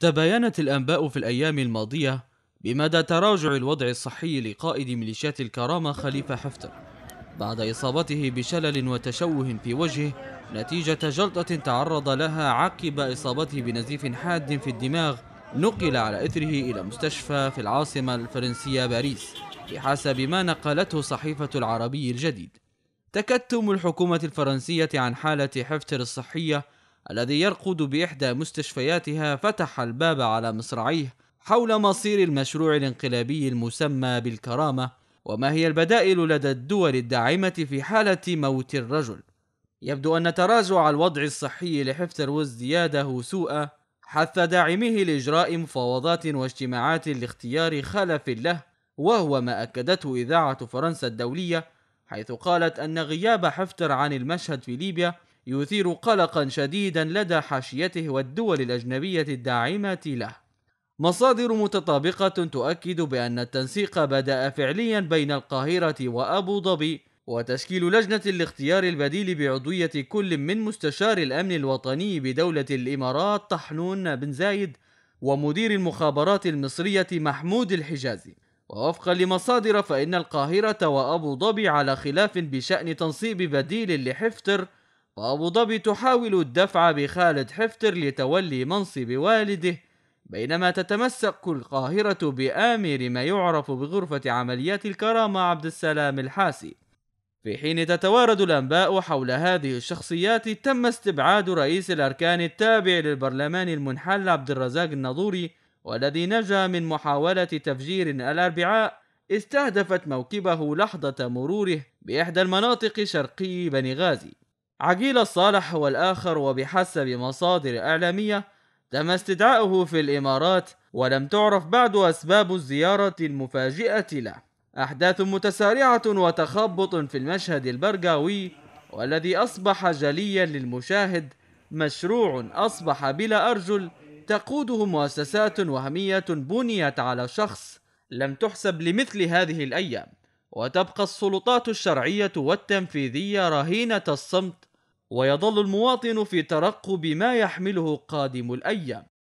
تباينت الأنباء في الأيام الماضية بمدى تراجع الوضع الصحي لقائد ميليشيات الكرامة خليفة حفتر بعد إصابته بشلل وتشوه في وجهه نتيجة جلطة تعرض لها عقب إصابته بنزيف حاد في الدماغ نقل على إثره إلى مستشفى في العاصمة الفرنسية باريس بحسب ما نقلته صحيفة العربي الجديد تكتم الحكومة الفرنسية عن حالة حفتر الصحية الذي يرقد باحدى مستشفياتها فتح الباب على مصراعيه حول مصير المشروع الانقلابي المسمى بالكرامه وما هي البدائل لدى الدول الداعمه في حاله موت الرجل يبدو ان تراجع الوضع الصحي لحفتر وازدياده سوءا حث داعميه لاجراء مفاوضات واجتماعات لاختيار خلف له وهو ما اكدته اذاعه فرنسا الدوليه حيث قالت ان غياب حفتر عن المشهد في ليبيا يثير قلقا شديدا لدى حاشيته والدول الاجنبيه الداعمه له مصادر متطابقه تؤكد بان التنسيق بدا فعليا بين القاهره وابو ظبي وتشكيل لجنه الاختيار البديل بعضويه كل من مستشار الامن الوطني بدوله الامارات طحنون بن زايد ومدير المخابرات المصريه محمود الحجازي ووفقا لمصادر فإن القاهرة وأبو ظبي على خلاف بشأن تنصيب بديل لحفتر وأبو ظبي تحاول الدفع بخالد حفتر لتولي منصب والده بينما تتمسك القاهرة بآمر ما يعرف بغرفة عمليات الكرامة عبد السلام الحاسي في حين تتوارد الأنباء حول هذه الشخصيات تم استبعاد رئيس الأركان التابع للبرلمان المنحل عبد الرزاق الناظوري والذي نجا من محاولة تفجير الأربعاء استهدفت موكبه لحظة مروره بإحدى المناطق شرقي بني غازي عقيل الصالح هو الآخر وبحسب مصادر إعلامية تم استدعائه في الإمارات ولم تعرف بعد أسباب الزيارة المفاجئة له أحداث متسارعة وتخبط في المشهد البرقاوي والذي أصبح جليا للمشاهد مشروع أصبح بلا أرجل تقوده مؤسسات وهمية بنيت على شخص لم تحسب لمثل هذه الأيام وتبقى السلطات الشرعية والتنفيذية رهينة الصمت ويظل المواطن في ترقب ما يحمله قادم الايام